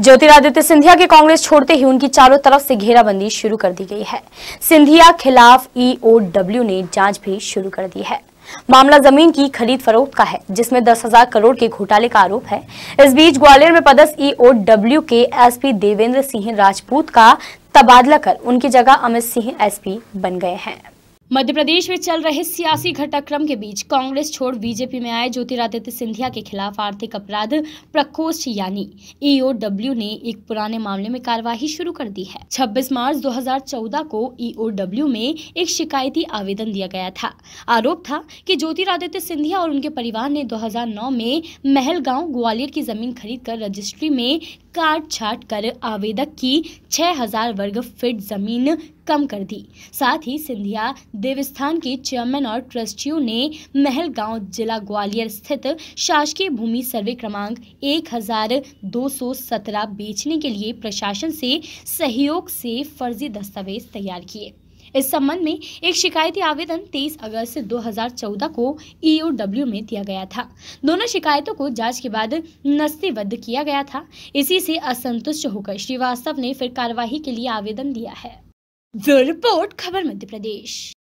ज्योतिरादित्य सिंधिया के कांग्रेस छोड़ते ही उनकी चारों तरफ से घेराबंदी शुरू कर दी गई है सिंधिया खिलाफ ईओडब्ल्यू e ने जांच भी शुरू कर दी है मामला जमीन की खरीद फरोख्त का है जिसमें दस हजार करोड़ के घोटाले का आरोप है इस बीच ग्वालियर में पदस्थ ईओडब्ल्यू e के एसपी देवेंद्र सिंह राजपूत का तबादला कर उनकी जगह अमित सिंह एस बन गए हैं मध्य प्रदेश में चल रहे सियासी घटनाक्रम के बीच कांग्रेस छोड़ बीजेपी में आए ज्योतिरादित्य सिंधिया के खिलाफ आर्थिक अपराध प्रकोष्ठ यानी ईओडब्ल्यू e ने एक पुराने मामले में कार्यवाही शुरू कर दी है 26 मार्च 2014 को ईओडब्ल्यू e में एक शिकायती आवेदन दिया गया था आरोप था कि ज्योतिरादित्य सिंधिया और उनके परिवार ने दो में महल ग्वालियर की जमीन खरीद कर रजिस्ट्री में काट छाट कर आवेदक की 6000 वर्ग फीट जमीन कम कर दी साथ ही सिंधिया देवस्थान के चेयरमैन और ट्रस्टियों ने महलगांव जिला ग्वालियर स्थित शासकीय भूमि सर्वे क्रमांक 1217 बेचने के लिए प्रशासन से सहयोग से फर्जी दस्तावेज तैयार किए इस संबंध में एक शिकायती आवेदन 23 अगस्त 2014 को ईओडब्ल्यू e में दिया गया था दोनों शिकायतों को जांच के बाद नस्तीबद्ध किया गया था इसी से असंतुष्ट होकर श्रीवास्तव ने फिर कार्यवाही के लिए आवेदन दिया है रिपोर्ट खबर मध्य प्रदेश